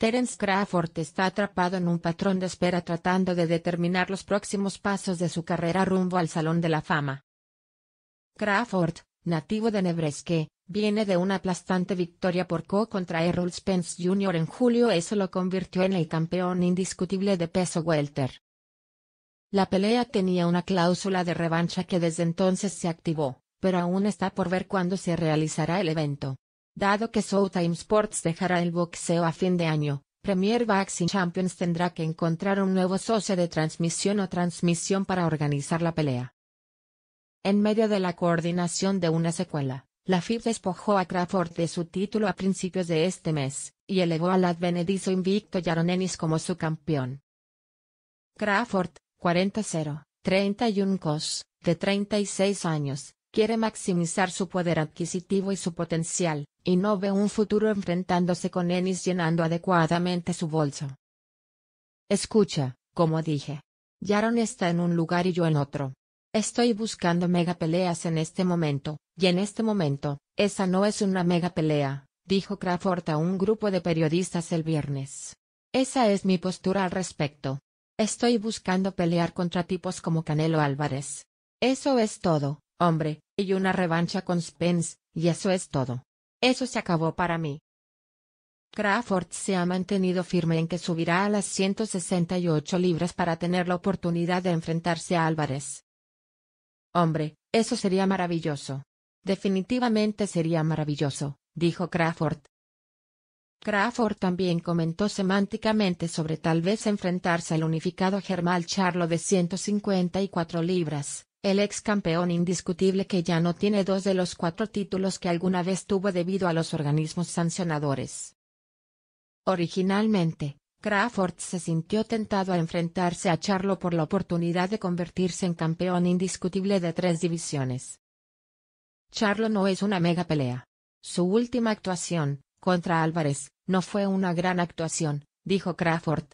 Terence Crawford está atrapado en un patrón de espera tratando de determinar los próximos pasos de su carrera rumbo al Salón de la Fama. Crawford, nativo de Nebraska, viene de una aplastante victoria por Co contra Errol Spence Jr. en julio, eso lo convirtió en el campeón indiscutible de peso welter. La pelea tenía una cláusula de revancha que desde entonces se activó, pero aún está por ver cuándo se realizará el evento. Dado que Showtime Sports dejará el boxeo a fin de año, Premier Boxing Champions tendrá que encontrar un nuevo socio de transmisión o transmisión para organizar la pelea. En medio de la coordinación de una secuela, la FIB despojó a Crawford de su título a principios de este mes, y elevó al advenedizo invicto Yaron Ennis como su campeón. Crawford, 40-0, 31 cos, de 36 años, Quiere maximizar su poder adquisitivo y su potencial, y no ve un futuro enfrentándose con Ennis llenando adecuadamente su bolso. Escucha, como dije. Yaron está en un lugar y yo en otro. Estoy buscando mega peleas en este momento, y en este momento, esa no es una mega pelea, dijo Crawford a un grupo de periodistas el viernes. Esa es mi postura al respecto. Estoy buscando pelear contra tipos como Canelo Álvarez. Eso es todo, hombre, y una revancha con Spence, y eso es todo. Eso se acabó para mí. Crawford se ha mantenido firme en que subirá a las 168 libras para tener la oportunidad de enfrentarse a Álvarez. Hombre, eso sería maravilloso. Definitivamente sería maravilloso, dijo Crawford. Crawford también comentó semánticamente sobre tal vez enfrentarse al unificado Germán Charlo de 154 libras, el ex campeón indiscutible que ya no tiene dos de los cuatro títulos que alguna vez tuvo debido a los organismos sancionadores. Originalmente, Crawford se sintió tentado a enfrentarse a Charlo por la oportunidad de convertirse en campeón indiscutible de tres divisiones. Charlo no es una mega pelea. Su última actuación, contra Álvarez, no fue una gran actuación, dijo Crawford,